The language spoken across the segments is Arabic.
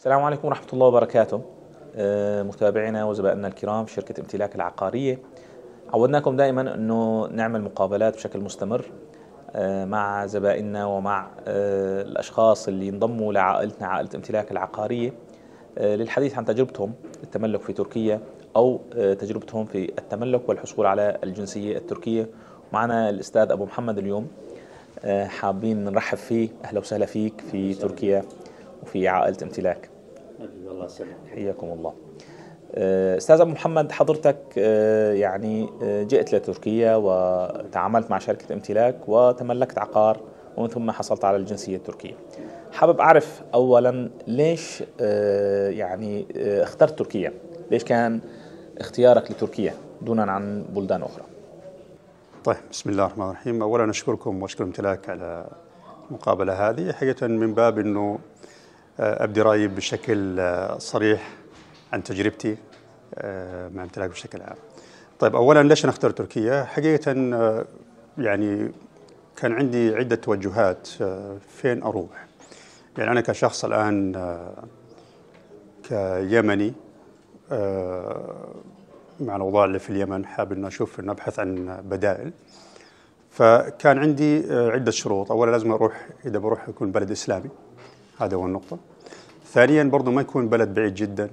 السلام عليكم ورحمة الله وبركاته آه، متابعينا وزبائننا الكرام في شركة امتلاك العقارية عودناكم دائما أنه نعمل مقابلات بشكل مستمر آه، مع زبائننا ومع آه، الأشخاص اللي ينضموا لعائلتنا عائلة امتلاك العقارية للحديث عن تجربتهم التملك في تركيا أو تجربتهم في التملك والحصول على الجنسية التركية معنا الأستاذ أبو محمد اليوم حابين نرحب فيه أهلا وسهلا فيك في تركيا وفي عائلة امتلاك حياكم الله آه، استاذ ابو محمد حضرتك آه، يعني آه، جئت لتركيا وتعاملت مع شركه امتلاك وتملكت عقار ومن ثم حصلت على الجنسيه التركيه. حابب اعرف اولا ليش يعني اخترت تركيا؟ ليش كان اختيارك لتركيا دونا عن بلدان اخرى؟ طيب بسم الله الرحمن الرحيم، اولا اشكركم واشكر امتلاك على المقابله هذه، حقيقه من باب انه آه، ابدي رايي بشكل آه، صريح عن تجربتي آه، مع امتلاك بشكل عام. طيب اولا ليش انا اخترت تركيا؟ حقيقه يعني كان عندي عده توجهات فين اروح. يعني انا كشخص الان كيمني مع الاوضاع اللي في اليمن حابب انه اشوف أن ابحث عن بدائل. فكان عندي عده شروط، اولا لازم اروح اذا بروح يكون بلد اسلامي. هذا أول نقطة ثانيا برضو ما يكون بلد بعيد جدا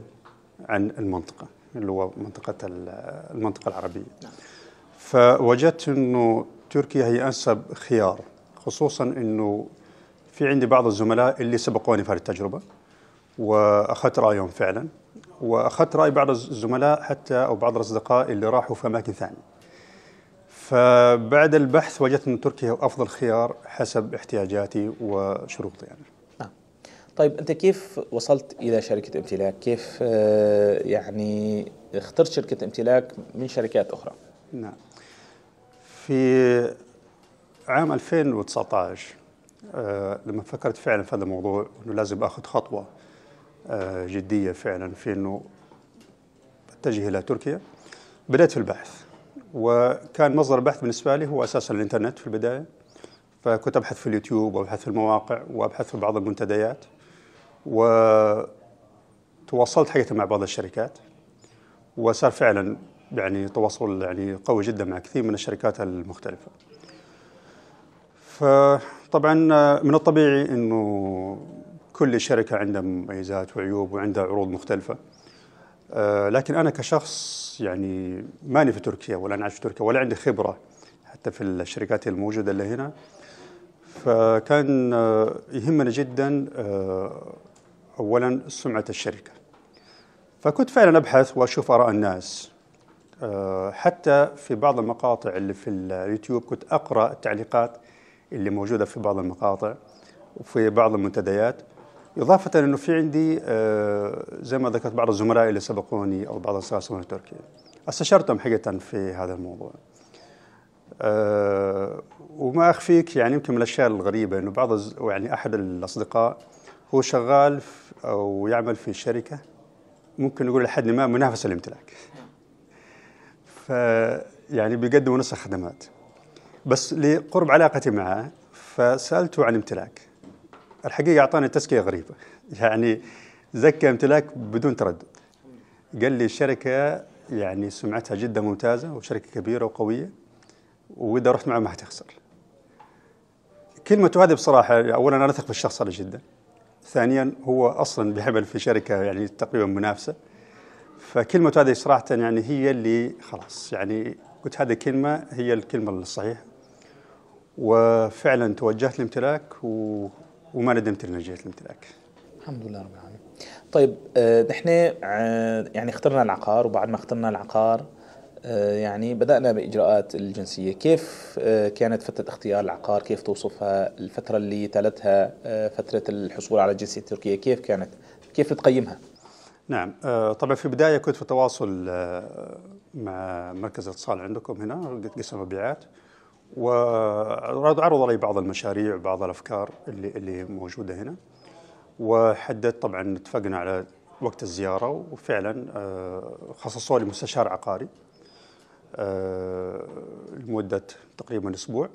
عن المنطقة اللي هو منطقة المنطقة العربية نعم. فوجدت أنه تركيا هي أنسب خيار خصوصا أنه في عندي بعض الزملاء اللي سبقوني في هذه التجربة وأخذت رأيهم فعلا وأخذت رأي بعض الزملاء حتى أو بعض الأصدقاء اللي راحوا في أماكن ثانية فبعد البحث وجدت أن تركيا أفضل خيار حسب احتياجاتي وشروطي يعني. طيب انت كيف وصلت الى شركه امتلاك كيف آه، يعني اخترت شركه امتلاك من شركات اخرى نعم في عام 2019 آه، لما فكرت فعلا في هذا الموضوع انه لازم اخذ خطوه آه، جديه فعلا في انه اتجه الى تركيا بدأت في البحث وكان مصدر البحث بالنسبة لي هو أساسا الإنترنت في البداية فكنت أبحث في اليوتيوب وأبحث في المواقع وأبحث في بعض المنتديات وتواصلت حقيقة مع بعض الشركات وصار فعلا يعني تواصل يعني قوي جدا مع كثير من الشركات المختلفة فطبعا من الطبيعي أنه كل شركة عندها مميزات وعيوب وعندها عروض مختلفة لكن أنا كشخص يعني ماني في تركيا ولا أنا عايش في تركيا ولا عندي خبرة حتى في الشركات الموجودة اللي هنا فكان يهمني جدا أولا سمعة الشركة فكنت فعلا أبحث وأشوف آراء الناس آه، حتى في بعض المقاطع اللي في اليوتيوب كنت أقرأ التعليقات اللي موجودة في بعض المقاطع وفي بعض المنتديات إضافة أنه في عندي آه، زي ما ذكرت بعض الزملاء اللي سبقوني أو بعض من تركيا استشرتهم حقيقة في هذا الموضوع آه، وما أخفيك يعني يمكن من الأشياء الغريبة أنه بعض يعني أحد الأصدقاء هو شغال أو يعمل في شركة ممكن نقول لحد ما منافسة للامتلاك يعني بيقدموا نسخ خدمات بس لقرب علاقتي معه فسألته عن امتلاك الحقيقة أعطاني تزكية غريبة يعني زكى امتلاك بدون تردد قال لي الشركة يعني سمعتها جدا ممتازة وشركة كبيرة وقوية وإذا رحت معه ما حتخسر كلمته هذه بصراحة أولا أنا أثق في الشخص هذا جدا ثانيا هو اصلا بيعمل في شركه يعني تقريبا منافسه فكلمة هذه صراحة يعني هي اللي خلاص يعني قلت هذه الكلمة هي الكلمة الصحيحة وفعلا توجهت لامتلاك و... وما ندمت اني جيت لامتلاك الحمد لله رب العالمين. طيب نحن آه، آه، يعني اخترنا العقار وبعد ما اخترنا العقار آه، يعني بدأنا بإجراءات الجنسية كيف آه، كانت فترة اختيار العقار كيف توصفها الفترة اللي تلتها آه، فترة الحصول على الجنسية التركية كيف كانت كيف تقيمها نعم طبعا في البداية كنت في تواصل مع مركز الاتصال عندكم هنا قسم مبيعات وعرض علي بعض المشاريع وبعض الأفكار اللي, اللي موجودة هنا وحددت طبعا اتفقنا على وقت الزيارة وفعلا خصصوا لي مستشار عقاري آه، لمدة تقريبا أسبوع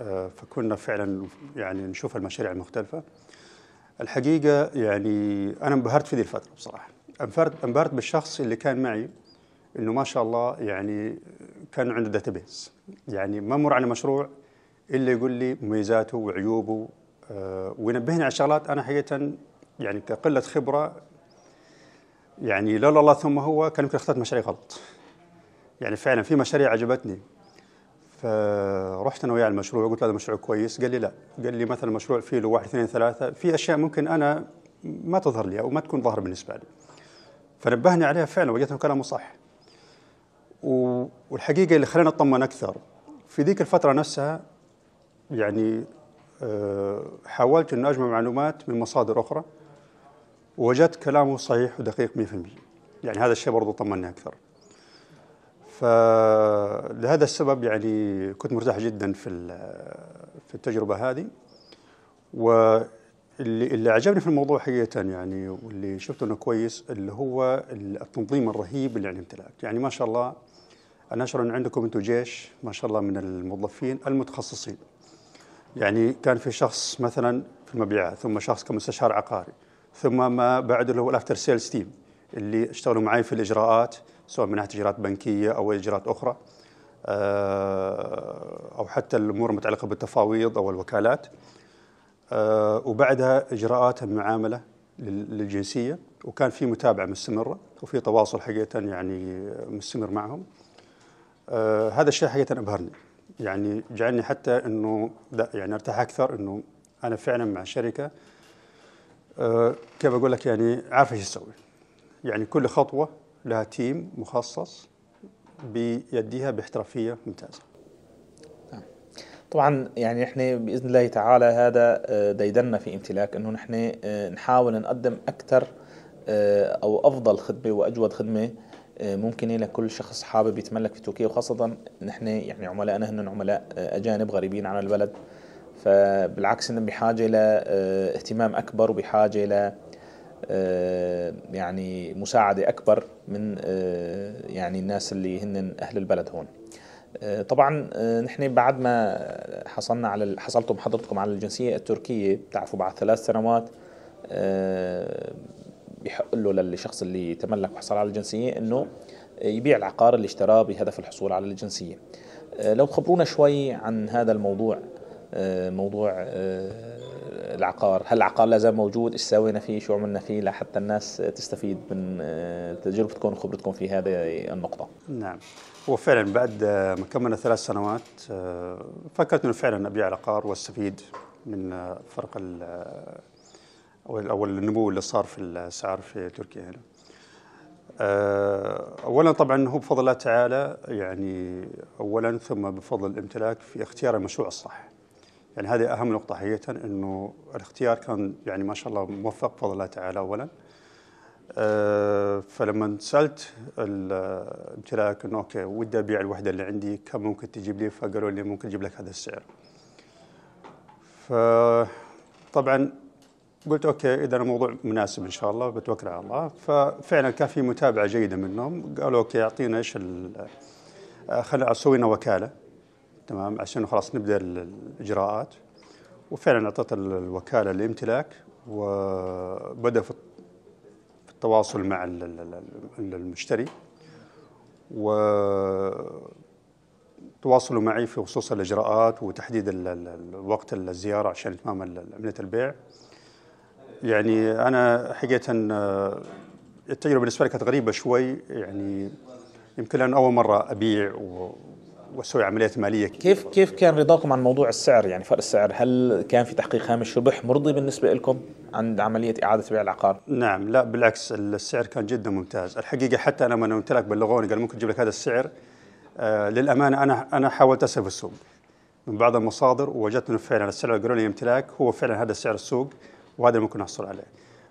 آه، فكنا فعلا يعني نشوف المشاريع المختلفة الحقيقة يعني أنا انبهرت في ذي الفترة بصراحة انبهرت بالشخص اللي كان معي انه ما شاء الله يعني كان عنده داتابيس يعني ما مر على مشروع الا يقول لي مميزاته وعيوبه آه، وينبهني على شغلات انا حقيقه يعني كقله خبره يعني لولا الله ثم هو كان يمكن اخترت مشاريع غلط يعني فعلا في مشاريع عجبتني فرحت انا وياه المشروع قلت له هذا مشروع كويس قال لي لا قال لي مثلا مشروع فيه له واحد اثنين ثلاثه في اشياء ممكن انا ما تظهر لي او ما تكون ظاهره بالنسبه لي فنبهني عليها فعلا وجدت انه كلامه صح والحقيقه اللي خلاني اطمن اكثر في ذيك الفتره نفسها يعني آه، حاولت أن أجمع معلومات من مصادر أخرى وجدت كلامه صحيح ودقيق 100% يعني هذا الشيء برضه طمني أكثر فلهذا السبب يعني كنت مرتاح جدا في في التجربه هذه واللي اللي عجبني في الموضوع حقيقه يعني واللي شفته انه كويس اللي هو التنظيم الرهيب اللي عند امتلاك يعني ما شاء الله انا اشعر ان عندكم انتم جيش ما شاء الله من الموظفين المتخصصين يعني كان في شخص مثلا في المبيعات ثم شخص كمستشار عقاري ثم ما بعد له الافتر سيلز تيم اللي اشتغلوا معي في الاجراءات سواء من ناحيه اجراءات بنكيه او اجراءات اخرى آه، او حتى الامور المتعلقه بالتفاويض او الوكالات آه، وبعدها اجراءات المعامله للجنسيه وكان في متابعه مستمره وفي تواصل حقيقه يعني مستمر معهم آه، هذا الشيء حقيقه ابهرني يعني جعلني حتى انه يعني ارتاح اكثر انه انا فعلا مع شركه كيف اقول لك يعني عارف ايش اسوي يعني كل خطوة لها تيم مخصص بيديها باحترافية ممتازة نعم. طبعا يعني نحن باذن الله تعالى هذا آه، ديدنا في امتلاك انه نحن آه، نحاول نقدم اكثر آه، او افضل خدمه واجود خدمه ممكنه لكل شخص حابب يتملك في تركيا وخاصه نحن يعني عملائنا هن عملاء اجانب غريبين عن البلد فبالعكس هن بحاجه لاهتمام اكبر وبحاجه آه، يعني مساعدة أكبر من آه، يعني الناس اللي هن أهل البلد هون آه، طبعا نحن بعد ما حصلنا على حصلتم حضرتكم على الجنسية التركية بتعرفوا بعد ثلاث سنوات بحق له للشخص اللي تملك وحصل على الجنسية أنه يبيع العقار اللي اشتراه بهدف الحصول على الجنسية لو تخبرونا شوي عن هذا الموضوع موضوع العقار هل العقار لا زال موجود ايش سوينا فيه شو عملنا فيه لحتى الناس تستفيد من آه، تجربتكم وخبرتكم في هذه النقطه نعم هو فعلا بعد آه، ما كملنا ثلاث سنوات آه، فكرت انه فعلا ابيع العقار واستفيد من فرق او النمو اللي صار في الاسعار في تركيا هنا. اولا طبعا هو بفضل الله تعالى يعني اولا ثم بفضل الامتلاك في اختيار المشروع الصح. يعني هذه اهم نقطه حقيقه انه الاختيار كان يعني ما شاء الله موفق بفضل الله تعالى اولا أه فلما سالت الامتلاك انه اوكي ودي ابيع الوحده اللي عندي كم ممكن تجيب لي فقالوا لي ممكن اجيب لك هذا السعر فطبعا قلت اوكي اذا الموضوع مناسب ان شاء الله بتوكل على الله ففعلا كان في متابعه جيده منهم قالوا اوكي اعطينا ايش آه، خلينا اسوي وكاله تمام عشان خلاص نبدا الاجراءات وفعلا اعطيت الوكاله الامتلاك وبدا في التواصل مع المشتري وتواصلوا معي في خصوص الإجراءات وتحديد الوقت الزيارة عشان إتمام عملية البيع يعني أنا حقيقة آه، التجربة بالنسبة لي كانت غريبة شوي يعني يمكن أنا أول مرة أبيع وسوي عمليات ماليه كيف كيف كان رضاكم عن موضوع السعر يعني فرق السعر هل كان في تحقيق هامش ربح مرضي بالنسبه لكم عند عمليه اعاده بيع العقار نعم لا بالعكس السعر كان جدا ممتاز الحقيقه حتى انا لما امتلك بلغوني قال ممكن اجيب لك هذا السعر آه للامانه انا انا حاولت اسال في السوق من بعض المصادر ووجدت انه فعلا السعر اللي قالوا لي امتلاك هو فعلا هذا سعر السوق وهذا اللي ممكن نحصل عليه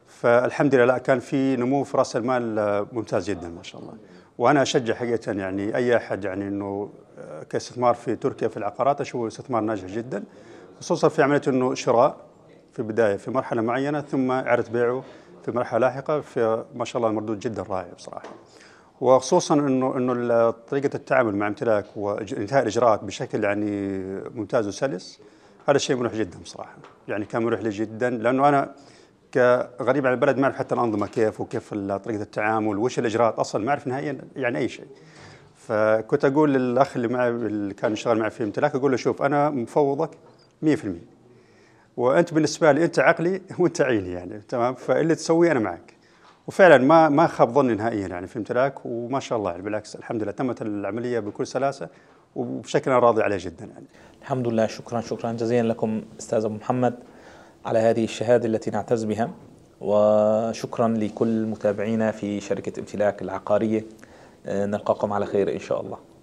فالحمد لله لا كان في نمو في راس المال آه، ممتاز جدا ما شاء الله وانا اشجع حقيقه يعني اي احد يعني انه كاستثمار في تركيا في العقارات أشوفه استثمار ناجح جدا خصوصا في عملية أنه شراء في البدايه في مرحلة معينة ثم إعادة بيعه في مرحلة لاحقة في ما شاء الله المردود جدا رائع بصراحة وخصوصا انه انه طريقه التعامل مع امتلاك وانتهاء الاجراءات بشكل يعني ممتاز وسلس هذا الشيء مريح جدا بصراحه يعني كان مريح لي جدا لانه انا كغريب على البلد ما اعرف حتى الانظمه كيف وكيف طريقه التعامل وش الاجراءات اصلا ما اعرف نهائيا يعني اي شيء فكنت اقول للاخ اللي معي اللي كان يشتغل معي في امتلاك اقول له شوف انا مفوضك 100% وانت بالنسبه لي انت عقلي وانت عيني يعني تمام فاللي تسويه انا معك وفعلا ما ما خاب ظني نهائيا يعني في امتلاك وما شاء الله يعني بالعكس الحمد لله تمت العمليه بكل سلاسه وبشكل انا راضي عليه جدا يعني. الحمد لله شكرا شكرا جزيلا لكم استاذ ابو محمد على هذه الشهاده التي نعتز بها وشكرا لكل متابعينا في شركه امتلاك العقاريه نلقاكم على خير إن شاء الله